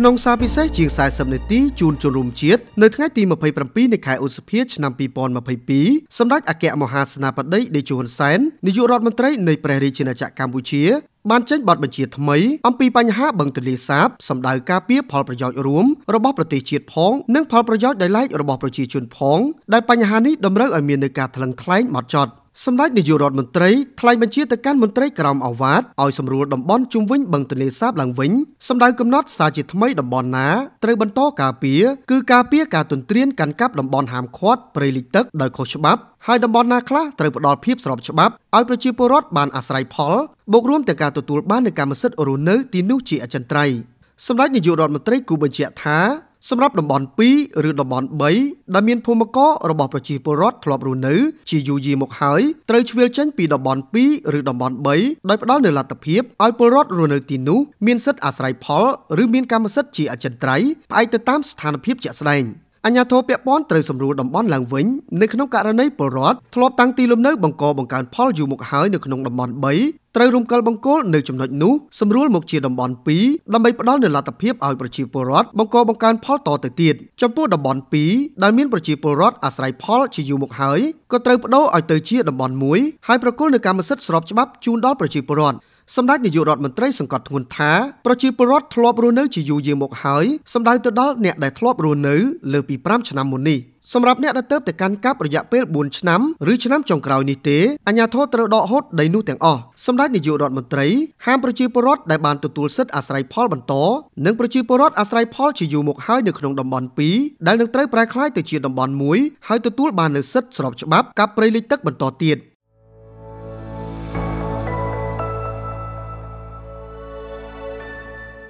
ក្នុងសារពិសេសជាង40នាទីជូនជនរួមជាតិនៅថ្ងៃទី27នៃខែឧសភាឆ្នាំ2022សម្ដេចអគ្គមហាសេនាបតីដេជោហ៊ុនសែននាយករដ្ឋមន្ត្រីនៃព្រះរាជាណាចក្រកម្ពុជាបានចេញបទបញ្ជាថ្មី អំពីបញ្ហាបឹងទន្លេសាបសម្ដៅការពារផលប្រយោជន៍រួមរបស់ប្រទេសជាតិផងនិងផលប្រយោជន៍ដែលឡែករបស់ប្រជាជនផងដែលបញ្ហានេះតម្រូវឲ្យមាននៃការថ្លឹងថ្លែងម៉ត់ចត់សម្ដេចនាយករដ្ឋមន្ត្រីថ្លែងបញ្ជាទៅកាន់មន្ត្រីក្រមអាវ៉ាតឲ្យសម្រួលតំបន់ជុំវិញបឹងទន្លេសាបឡើងវិញសម្ដៅកំណត់សារជាថ្មីតំបន់ណាត្រូវបន្តការពារគឺការពារការទន្ទ្រានកាន់កាប់តំបន់ហាមឃាត់ព្រៃលិចទឹកដោយខុសច្បាប់ហើយតំបន់ណាខ្លះត្រូវផ្ដល់ភាពស្របច្បាប់ឲ្យប្រជាពលរដ្ឋបានអាស្រ័យផលបូករួមទាំងការទទួលបាននូវកម្មសិទ្ធិរស់នៅទីនោះជាអចិន្ត្រៃយ៍សម្ដេចនាយករដ្ឋមន្ត្រីគូបញ្ជាក់ថាសម្រាប់តំបន់2ឬតំបន់3ដែលមានភូមិកររបស់ប្រជាពលរដ្ឋធ្លាប់រស់នៅជាយូរយារមកហើយត្រូវឆ្លៀលចេញ ពីតំបន់2ឬតំបន់3ដោយផ្ដល់នូវលទ្ធភាពឲ្យពលរដ្ឋរស់នៅទីនោះមានសិទ្ធិអាស្រ័យផលឬមានកម្មសិទ្ធិជាអចិន្ត្រៃយ៍ផ្អែកទៅតាមស្ថានភាពជាក់ស្ដែង។អញ្ញាធិបតេយ្យពាក់ព័ន្ធត្រូវសម្រួលតំបន់ឡើងវិញនៅក្នុងករណីពលរដ្ឋធ្លាប់តាំងទីលំនៅបង្កបង្កើនផលយូរមកហើយនៅក្នុងតំបន់3ត្រូវរំកិលបង្គោលនៅចំណុចនោះសម្រួលមកជាតំបន់2ដើម្បីផ្ដល់នូវលទ្ធភាពឲ្យប្រជាពលរដ្ឋបង្កបង្កើនផលតទៅទៀតចំពោះតំបន់2ដែលមានប្រជាពលរដ្ឋអាស្រ័យផលជាយូរមកហើយក៏ត្រូវបដូរឲ្យទៅជាតំបន់1ហើយប្រគល់នូវកម្មសិទ្ធិស្របច្បាប់ជូនដល់ប្រជាពលរដ្ឋសម្ដេចនាយករដ្ឋមន្ត្រីសង្កត់ធ្ងន់ថាប្រជាពលរដ្ឋធ្លាប់រស់នៅជាយូរយារមកហើយសម្ដៅទៅដល់អ្នកដែលធ្លាប់រស់នៅលើពី5ឆ្នាំមុននេះសម្រាប់អ្នកដែលទៅទៅកាន់កាប់រយៈពេល4ឆ្នាំឬឆ្នាំចុងក្រោយនេះទេអាជ្ញាធរត្រូវដកហូតដីនោះទាំងអស់សម្ដេចនាយករដ្ឋមន្ត្រីហាមប្រជាពលរដ្ឋដែលបានទទួលសិទ្ធិអាស្រ័យផលបន្តនិងប្រជាពលរដ្ឋអាស្រ័យផលជាយូរមកហើយនៅក្នុងតំបន់2ដែលនឹងត្រូវប្រែក្លាយទៅជាតំបន់1ហើយទទួលបាននូវសិទ្ធិស្របច្បាប់កាប់ព្រៃលិចទឹកបន្តទៀត